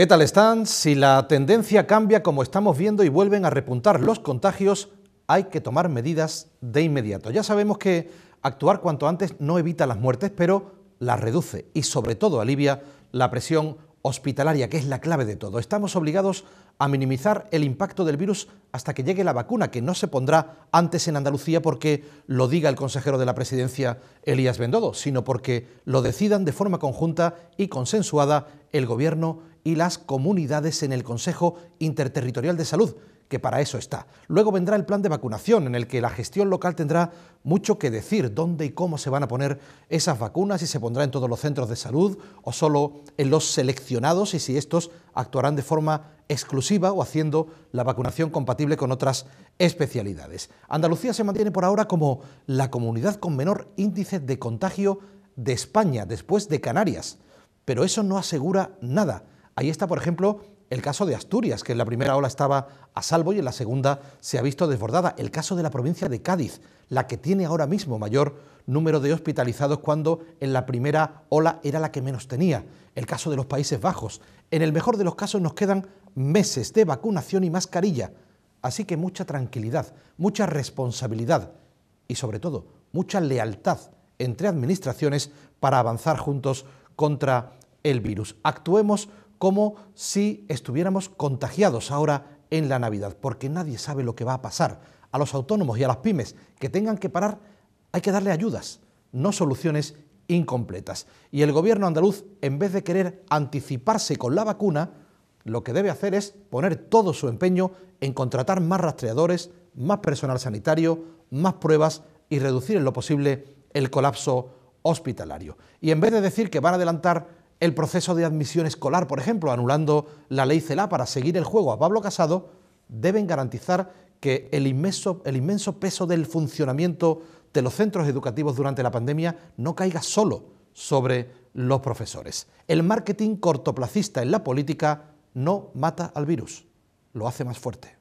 ¿Qué tal están? Si la tendencia cambia como estamos viendo y vuelven a repuntar los contagios, hay que tomar medidas de inmediato. Ya sabemos que actuar cuanto antes no evita las muertes, pero las reduce y sobre todo alivia la presión hospitalaria, que es la clave de todo. Estamos obligados a minimizar el impacto del virus hasta que llegue la vacuna, que no se pondrá antes en Andalucía porque lo diga el consejero de la presidencia Elías Bendodo, sino porque lo decidan de forma conjunta y consensuada el Gobierno y las comunidades en el Consejo Interterritorial de Salud, que para eso está. Luego vendrá el plan de vacunación, en el que la gestión local tendrá mucho que decir dónde y cómo se van a poner esas vacunas, si se pondrá en todos los centros de salud o solo en los seleccionados y si estos actuarán de forma exclusiva o haciendo la vacunación compatible con otras especialidades. Andalucía se mantiene por ahora como la comunidad con menor índice de contagio de España, después de Canarias, pero eso no asegura nada. Ahí está, por ejemplo, el caso de Asturias, que en la primera ola estaba a salvo y en la segunda se ha visto desbordada. El caso de la provincia de Cádiz, la que tiene ahora mismo mayor número de hospitalizados cuando en la primera ola era la que menos tenía. El caso de los Países Bajos. En el mejor de los casos nos quedan meses de vacunación y mascarilla. Así que mucha tranquilidad, mucha responsabilidad y sobre todo mucha lealtad entre administraciones para avanzar juntos contra el virus. Actuemos como si estuviéramos contagiados ahora en la Navidad, porque nadie sabe lo que va a pasar. A los autónomos y a las pymes que tengan que parar hay que darle ayudas, no soluciones incompletas. Y el gobierno andaluz, en vez de querer anticiparse con la vacuna, lo que debe hacer es poner todo su empeño en contratar más rastreadores, más personal sanitario, más pruebas y reducir en lo posible el colapso hospitalario. Y en vez de decir que van a adelantar el proceso de admisión escolar, por ejemplo, anulando la ley CELA para seguir el juego a Pablo Casado, deben garantizar que el inmenso, el inmenso peso del funcionamiento de los centros educativos durante la pandemia no caiga solo sobre los profesores. El marketing cortoplacista en la política no mata al virus, lo hace más fuerte.